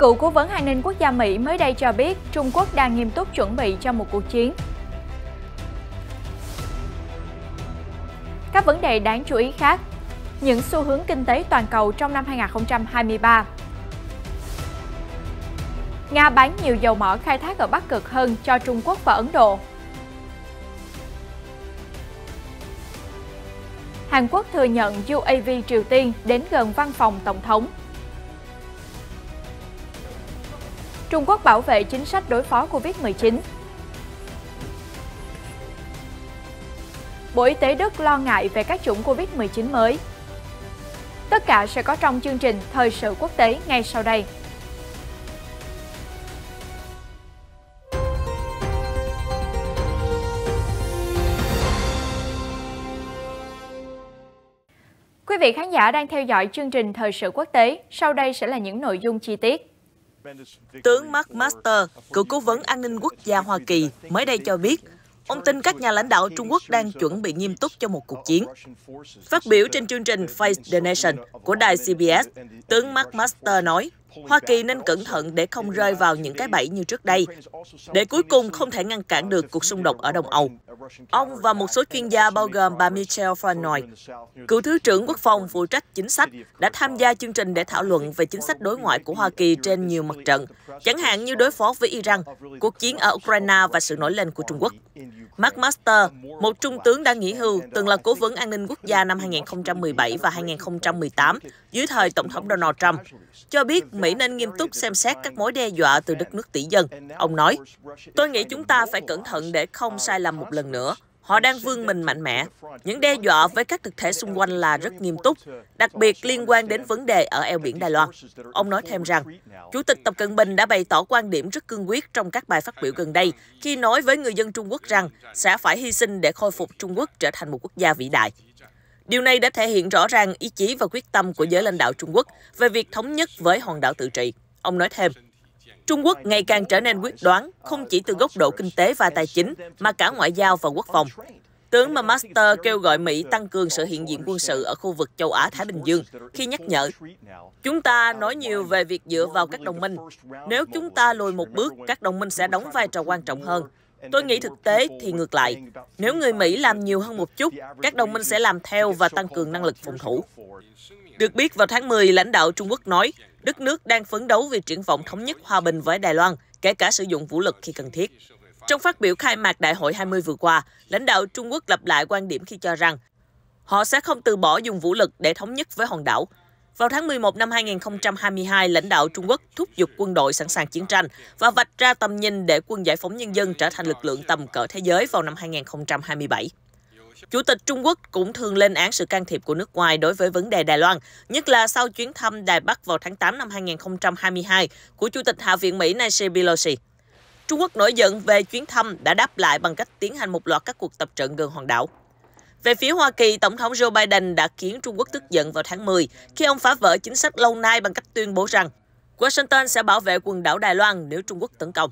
Cựu cố vấn an ninh quốc gia Mỹ mới đây cho biết Trung Quốc đang nghiêm túc chuẩn bị cho một cuộc chiến. Các vấn đề đáng chú ý khác Những xu hướng kinh tế toàn cầu trong năm 2023 Nga bán nhiều dầu mỏ khai thác ở Bắc Cực hơn cho Trung Quốc và Ấn Độ Hàn Quốc thừa nhận UAV Triều Tiên đến gần văn phòng Tổng thống Trung Quốc bảo vệ chính sách đối phó Covid-19 Bộ Y tế Đức lo ngại về các chủng Covid-19 mới Tất cả sẽ có trong chương trình Thời sự quốc tế ngay sau đây. Quý vị khán giả đang theo dõi chương trình Thời sự quốc tế, sau đây sẽ là những nội dung chi tiết. Tướng Mark Master, cựu cố vấn an ninh quốc gia Hoa Kỳ, mới đây cho biết, ông tin các nhà lãnh đạo Trung Quốc đang chuẩn bị nghiêm túc cho một cuộc chiến. Phát biểu trên chương trình Face the Nation của đài CBS, tướng Mark Master nói, Hoa Kỳ nên cẩn thận để không rơi vào những cái bẫy như trước đây, để cuối cùng không thể ngăn cản được cuộc xung đột ở Đông Âu. Ông và một số chuyên gia bao gồm bà Michelle Flournoy, cựu Thứ trưởng Quốc phòng phụ trách chính sách, đã tham gia chương trình để thảo luận về chính sách đối ngoại của Hoa Kỳ trên nhiều mặt trận, chẳng hạn như đối phó với Iran, cuộc chiến ở Ukraine và sự nổi lên của Trung Quốc. Mark Master, một trung tướng đang nghỉ hưu, từng là cố vấn an ninh quốc gia năm 2017 và 2018 dưới thời Tổng thống Donald Trump, cho biết Mỹ nên nghiêm túc xem xét các mối đe dọa từ đất nước tỷ dân. Ông nói, tôi nghĩ chúng ta phải cẩn thận để không sai lầm một lần nữa. Họ đang vươn mình mạnh mẽ. Những đe dọa với các thực thể xung quanh là rất nghiêm túc, đặc biệt liên quan đến vấn đề ở eo biển Đài Loan. Ông nói thêm rằng, Chủ tịch Tập Cận Bình đã bày tỏ quan điểm rất cương quyết trong các bài phát biểu gần đây khi nói với người dân Trung Quốc rằng sẽ phải hy sinh để khôi phục Trung Quốc trở thành một quốc gia vĩ đại. Điều này đã thể hiện rõ ràng ý chí và quyết tâm của giới lãnh đạo Trung Quốc về việc thống nhất với hòn đảo tự trị. Ông nói thêm, Trung Quốc ngày càng trở nên quyết đoán, không chỉ từ góc độ kinh tế và tài chính, mà cả ngoại giao và quốc phòng. Tướng McMaster kêu gọi Mỹ tăng cường sự hiện diện quân sự ở khu vực châu Á-Thái Bình Dương khi nhắc nhở. Chúng ta nói nhiều về việc dựa vào các đồng minh. Nếu chúng ta lùi một bước, các đồng minh sẽ đóng vai trò quan trọng hơn. Tôi nghĩ thực tế thì ngược lại. Nếu người Mỹ làm nhiều hơn một chút, các đồng minh sẽ làm theo và tăng cường năng lực phòng thủ. Được biết, vào tháng 10, lãnh đạo Trung Quốc nói, đất nước đang phấn đấu vì triển vọng thống nhất hòa bình với Đài Loan, kể cả sử dụng vũ lực khi cần thiết. Trong phát biểu khai mạc Đại hội 20 vừa qua, lãnh đạo Trung Quốc lặp lại quan điểm khi cho rằng họ sẽ không từ bỏ dùng vũ lực để thống nhất với hòn đảo, vào tháng 11 năm 2022, lãnh đạo Trung Quốc thúc giục quân đội sẵn sàng chiến tranh và vạch ra tầm nhìn để quân giải phóng nhân dân trở thành lực lượng tầm cỡ thế giới vào năm 2027. Chủ tịch Trung Quốc cũng thường lên án sự can thiệp của nước ngoài đối với vấn đề Đài Loan, nhất là sau chuyến thăm Đài Bắc vào tháng 8 năm 2022 của Chủ tịch Hạ viện Mỹ Nancy Pelosi. Trung Quốc nổi giận về chuyến thăm đã đáp lại bằng cách tiến hành một loạt các cuộc tập trận gần hòn đảo. Về phía Hoa Kỳ, Tổng thống Joe Biden đã khiến Trung Quốc tức giận vào tháng 10 khi ông phá vỡ chính sách lâu nay bằng cách tuyên bố rằng Washington sẽ bảo vệ quần đảo Đài Loan nếu Trung Quốc tấn công.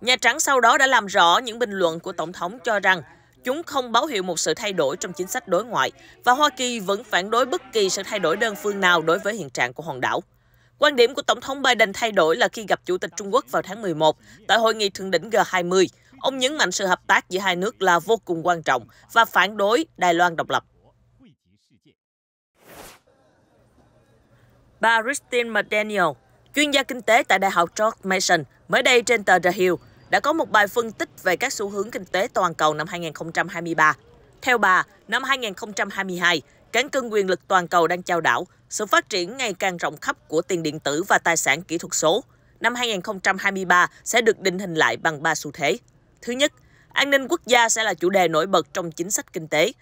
Nhà Trắng sau đó đã làm rõ những bình luận của Tổng thống cho rằng chúng không báo hiệu một sự thay đổi trong chính sách đối ngoại và Hoa Kỳ vẫn phản đối bất kỳ sự thay đổi đơn phương nào đối với hiện trạng của hòn đảo. Quan điểm của Tổng thống Biden thay đổi là khi gặp Chủ tịch Trung Quốc vào tháng 11 tại hội nghị thượng đỉnh G20, Ông nhấn mạnh sự hợp tác giữa hai nước là vô cùng quan trọng và phản đối Đài Loan độc lập. Bà Christine McDaniel, chuyên gia kinh tế tại Đại học George Mason, mới đây trên tờ The Hill đã có một bài phân tích về các xu hướng kinh tế toàn cầu năm 2023. Theo bà, năm 2022, cán cân quyền lực toàn cầu đang chao đảo, sự phát triển ngày càng rộng khắp của tiền điện tử và tài sản kỹ thuật số. Năm 2023 sẽ được định hình lại bằng ba xu thế. Thứ nhất, an ninh quốc gia sẽ là chủ đề nổi bật trong chính sách kinh tế.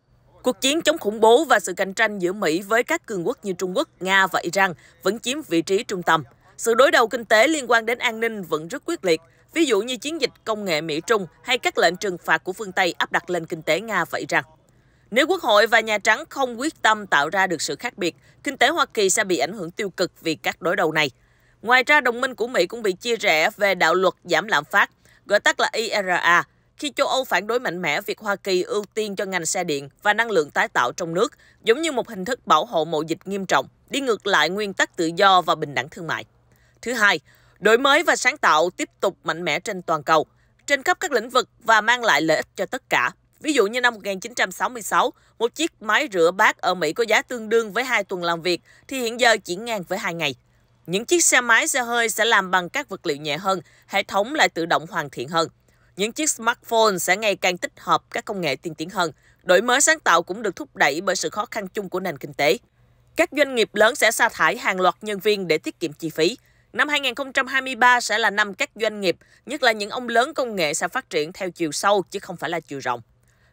Cuộc chiến chống khủng bố và sự cạnh tranh giữa Mỹ với các cường quốc như Trung Quốc, Nga và Iran vẫn chiếm vị trí trung tâm. Sự đối đầu kinh tế liên quan đến an ninh vẫn rất quyết liệt, ví dụ như chiến dịch công nghệ Mỹ-Trung hay các lệnh trừng phạt của phương Tây áp đặt lên kinh tế Nga và Iran. Nếu Quốc hội và Nhà Trắng không quyết tâm tạo ra được sự khác biệt, kinh tế Hoa Kỳ sẽ bị ảnh hưởng tiêu cực vì các đối đầu này. Ngoài ra, đồng minh của Mỹ cũng bị chia rẽ về đạo luật giảm lạm phát, gọi tắt là IRA, khi châu Âu phản đối mạnh mẽ việc Hoa Kỳ ưu tiên cho ngành xe điện và năng lượng tái tạo trong nước, giống như một hình thức bảo hộ mậu dịch nghiêm trọng, đi ngược lại nguyên tắc tự do và bình đẳng thương mại. Thứ hai, đổi mới và sáng tạo tiếp tục mạnh mẽ trên toàn cầu, trên khắp các lĩnh vực và mang lại lợi ích cho tất cả. Ví dụ như năm 1966, một chiếc máy rửa bát ở Mỹ có giá tương đương với 2 tuần làm việc, thì hiện giờ chỉ ngang với 2 ngày. Những chiếc xe máy xe hơi sẽ làm bằng các vật liệu nhẹ hơn, hệ thống lại tự động hoàn thiện hơn. Những chiếc smartphone sẽ ngày càng tích hợp các công nghệ tiên tiến hơn. Đổi mới sáng tạo cũng được thúc đẩy bởi sự khó khăn chung của nền kinh tế. Các doanh nghiệp lớn sẽ sa thải hàng loạt nhân viên để tiết kiệm chi phí. Năm 2023 sẽ là năm các doanh nghiệp, nhất là những ông lớn công nghệ sẽ phát triển theo chiều sâu chứ không phải là chiều rộng.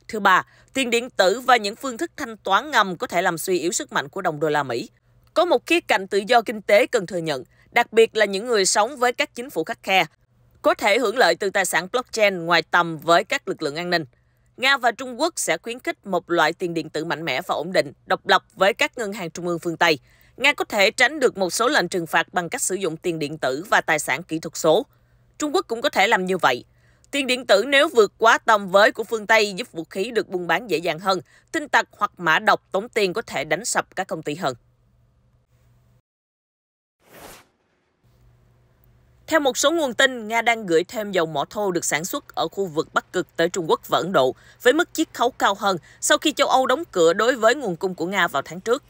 Thứ ba, tiền điện tử và những phương thức thanh toán ngầm có thể làm suy yếu sức mạnh của đồng đô la Mỹ. Có một khía cạnh tự do kinh tế cần thừa nhận, đặc biệt là những người sống với các chính phủ khắc khe, có thể hưởng lợi từ tài sản blockchain ngoài tầm với các lực lượng an ninh. Nga và Trung Quốc sẽ khuyến khích một loại tiền điện tử mạnh mẽ và ổn định, độc lập với các ngân hàng trung ương phương Tây. Nga có thể tránh được một số lệnh trừng phạt bằng cách sử dụng tiền điện tử và tài sản kỹ thuật số. Trung Quốc cũng có thể làm như vậy. Tiền điện tử nếu vượt quá tầm với của phương Tây giúp vũ khí được buôn bán dễ dàng hơn, tin tặc hoặc mã độc tống tiền có thể đánh sập các công ty hơn. Theo một số nguồn tin, Nga đang gửi thêm dầu mỏ thô được sản xuất ở khu vực Bắc Cực tới Trung Quốc và Ấn Độ với mức chiết khấu cao hơn sau khi châu Âu đóng cửa đối với nguồn cung của Nga vào tháng trước.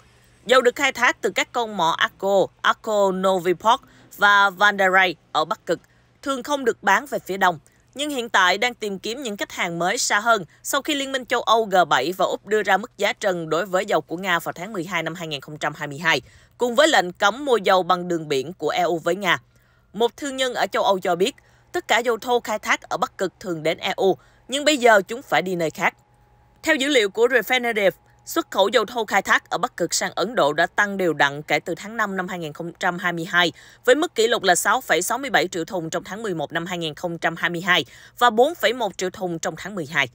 Dầu được khai thác từ các con mỏ Arco, Arco Port và Vandaray ở Bắc Cực, thường không được bán về phía đông, nhưng hiện tại đang tìm kiếm những khách hàng mới xa hơn sau khi Liên minh châu Âu G7 và Úc đưa ra mức giá trần đối với dầu của Nga vào tháng 12 năm 2022, cùng với lệnh cấm mua dầu bằng đường biển của EU với Nga. Một thương nhân ở châu Âu cho biết, tất cả dầu thô khai thác ở Bắc Cực thường đến EU, nhưng bây giờ chúng phải đi nơi khác. Theo dữ liệu của Refinitiv, xuất khẩu dầu thô khai thác ở Bắc Cực sang Ấn Độ đã tăng đều đặn kể từ tháng 5 năm 2022, với mức kỷ lục là 6,67 triệu thùng trong tháng 11 năm 2022 và 4,1 triệu thùng trong tháng 12.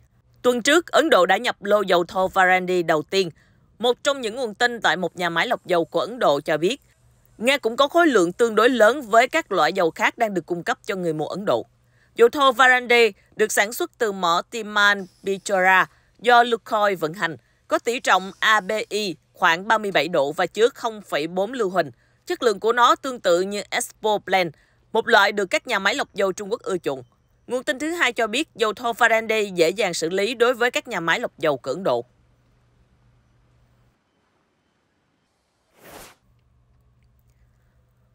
Tuần trước, Ấn Độ đã nhập lô dầu thô Varandi đầu tiên. Một trong những nguồn tin tại một nhà máy lọc dầu của Ấn Độ cho biết, Nga cũng có khối lượng tương đối lớn với các loại dầu khác đang được cung cấp cho người mua Ấn Độ. Dầu thô Varande được sản xuất từ mỏ Timan Bichora do Lukoil vận hành, có tỷ trọng ABI khoảng 37 độ và chứa 0,4 lưu huỳnh. Chất lượng của nó tương tự như Expo Blend, một loại được các nhà máy lọc dầu Trung Quốc ưa chuộng. Nguồn tin thứ hai cho biết dầu thô Varande dễ dàng xử lý đối với các nhà máy lọc dầu cưỡng độ.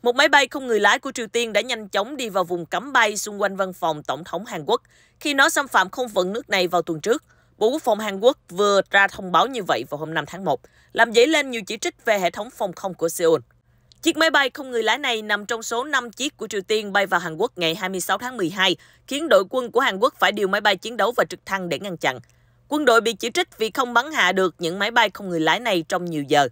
Một máy bay không người lái của Triều Tiên đã nhanh chóng đi vào vùng cấm bay xung quanh văn phòng Tổng thống Hàn Quốc khi nó xâm phạm không phận nước này vào tuần trước. Bộ Quốc phòng Hàn Quốc vừa ra thông báo như vậy vào hôm 5 tháng 1, làm dấy lên nhiều chỉ trích về hệ thống phòng không của Seoul. Chiếc máy bay không người lái này nằm trong số 5 chiếc của Triều Tiên bay vào Hàn Quốc ngày 26 tháng 12, khiến đội quân của Hàn Quốc phải điều máy bay chiến đấu và trực thăng để ngăn chặn. Quân đội bị chỉ trích vì không bắn hạ được những máy bay không người lái này trong nhiều giờ.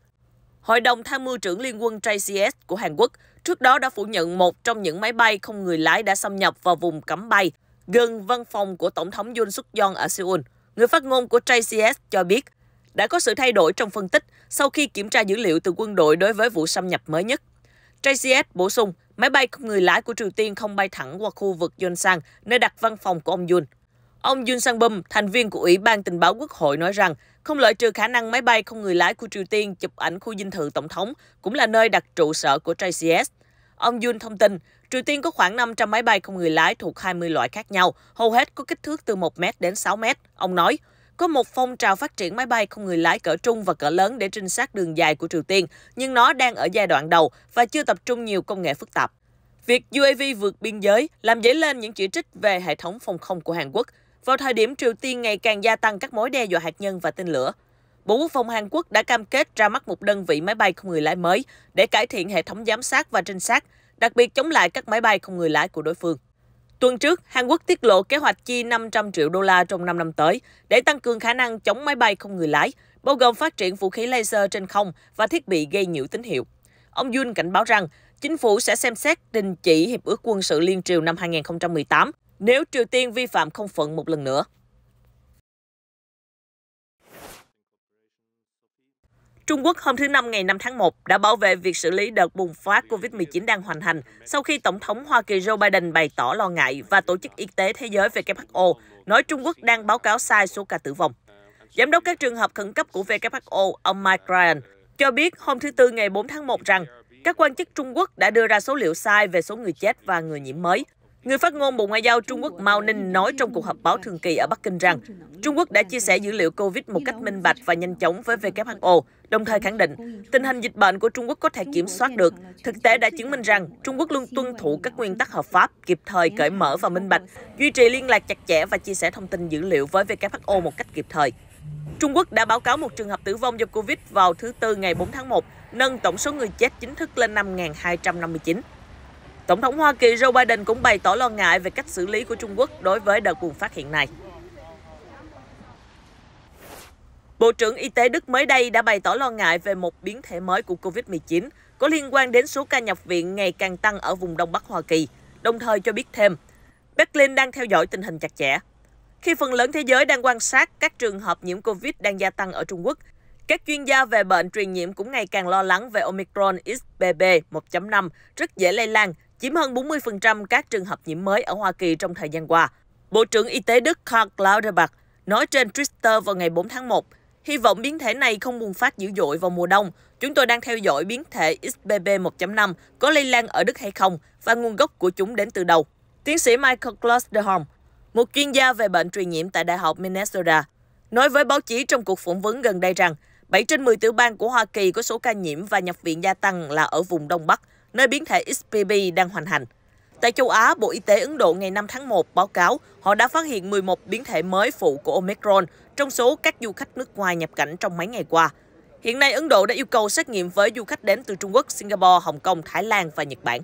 Hội đồng tham mưu trưởng Liên quân JCS của Hàn Quốc trước đó đã phủ nhận một trong những máy bay không người lái đã xâm nhập vào vùng cấm bay gần văn phòng của Tổng thống Yoon suk yeol ở Seoul. Người phát ngôn của JCS cho biết đã có sự thay đổi trong phân tích sau khi kiểm tra dữ liệu từ quân đội đối với vụ xâm nhập mới nhất. JCS bổ sung, máy bay không người lái của Triều Tiên không bay thẳng qua khu vực Yonsan, nơi đặt văn phòng của ông Yoon. Ông Yun Sang Bum, thành viên của Ủy ban Tình báo Quốc hội nói rằng, không loại trừ khả năng máy bay không người lái của Triều Tiên chụp ảnh khu dinh thự Tổng thống, cũng là nơi đặt trụ sở của JCS. Ông Yun thông tin, Triều Tiên có khoảng 500 máy bay không người lái thuộc 20 loại khác nhau, hầu hết có kích thước từ 1m đến 6m. Ông nói, có một phong trào phát triển máy bay không người lái cỡ trung và cỡ lớn để trinh sát đường dài của Triều Tiên, nhưng nó đang ở giai đoạn đầu và chưa tập trung nhiều công nghệ phức tạp. Việc UAV vượt biên giới làm dấy lên những chỉ trích về hệ thống phòng không của Hàn Quốc, vào thời điểm Triều Tiên ngày càng gia tăng các mối đe dọa hạt nhân và tên lửa. Bộ Quốc phòng Hàn Quốc đã cam kết ra mắt một đơn vị máy bay không người lái mới để cải thiện hệ thống giám sát và trinh sát, đặc biệt chống lại các máy bay không người lái của đối phương. Tuần trước, Hàn Quốc tiết lộ kế hoạch chi 500 triệu đô la trong 5 năm tới để tăng cường khả năng chống máy bay không người lái, bao gồm phát triển vũ khí laser trên không và thiết bị gây nhiễu tín hiệu. Ông Yun cảnh báo rằng, chính phủ sẽ xem xét đình chỉ Hiệp ước quân sự Liên Triều năm 2018 nếu Triều Tiên vi phạm không phận một lần nữa. Trung Quốc hôm thứ Năm ngày 5 tháng 1 đã bảo vệ việc xử lý đợt bùng phát COVID-19 đang hoàn thành sau khi Tổng thống Hoa Kỳ Joe Biden bày tỏ lo ngại và Tổ chức Y tế Thế giới WHO nói Trung Quốc đang báo cáo sai số ca tử vong. Giám đốc các trường hợp khẩn cấp của WHO, ông Mike Ryan, cho biết hôm thứ Tư ngày 4 tháng 1 rằng các quan chức Trung Quốc đã đưa ra số liệu sai về số người chết và người nhiễm mới, Người phát ngôn Bộ Ngoại giao Trung Quốc Mao Ninh nói trong cuộc họp báo thường kỳ ở Bắc Kinh rằng Trung Quốc đã chia sẻ dữ liệu COVID một cách minh bạch và nhanh chóng với WHO, đồng thời khẳng định tình hình dịch bệnh của Trung Quốc có thể kiểm soát được. Thực tế đã chứng minh rằng Trung Quốc luôn tuân thủ các nguyên tắc hợp pháp, kịp thời, cởi mở và minh bạch, duy trì liên lạc chặt chẽ và chia sẻ thông tin dữ liệu với WHO một cách kịp thời. Trung Quốc đã báo cáo một trường hợp tử vong do Covid vào thứ Tư ngày 4 tháng 1, nâng tổng số người chết chính thức lên 5.259. Tổng thống Hoa Kỳ Joe Biden cũng bày tỏ lo ngại về cách xử lý của Trung Quốc đối với đợt bùng phát hiện nay. Bộ trưởng Y tế Đức mới đây đã bày tỏ lo ngại về một biến thể mới của COVID-19 có liên quan đến số ca nhập viện ngày càng tăng ở vùng Đông Bắc Hoa Kỳ, đồng thời cho biết thêm, Berlin đang theo dõi tình hình chặt chẽ. Khi phần lớn thế giới đang quan sát các trường hợp nhiễm COVID đang gia tăng ở Trung Quốc, các chuyên gia về bệnh truyền nhiễm cũng ngày càng lo lắng về Omicron XBB 1.5 rất dễ lây lan chiếm hơn 40% các trường hợp nhiễm mới ở Hoa Kỳ trong thời gian qua. Bộ trưởng Y tế Đức Karl Lauterbach nói trên Twitter vào ngày 4 tháng 1, hy vọng biến thể này không bùng phát dữ dội vào mùa đông. Chúng tôi đang theo dõi biến thể XBB 1.5 có lây lan ở Đức hay không và nguồn gốc của chúng đến từ đâu. Tiến sĩ Michael Klosterholm, một chuyên gia về bệnh truyền nhiễm tại Đại học Minnesota, nói với báo chí trong cuộc phỏng vấn gần đây rằng 7 trên 10 tiểu bang của Hoa Kỳ có số ca nhiễm và nhập viện gia tăng là ở vùng Đông Bắc – nơi biến thể XBB đang hoành hành. Tại châu Á, Bộ Y tế Ấn Độ ngày 5 tháng 1 báo cáo họ đã phát hiện 11 biến thể mới phụ của Omicron trong số các du khách nước ngoài nhập cảnh trong mấy ngày qua. Hiện nay, Ấn Độ đã yêu cầu xét nghiệm với du khách đến từ Trung Quốc, Singapore, Hồng Kông, Thái Lan và Nhật Bản.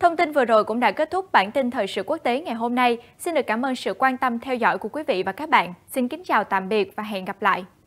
Thông tin vừa rồi cũng đã kết thúc bản tin thời sự quốc tế ngày hôm nay. Xin được cảm ơn sự quan tâm theo dõi của quý vị và các bạn. Xin kính chào tạm biệt và hẹn gặp lại.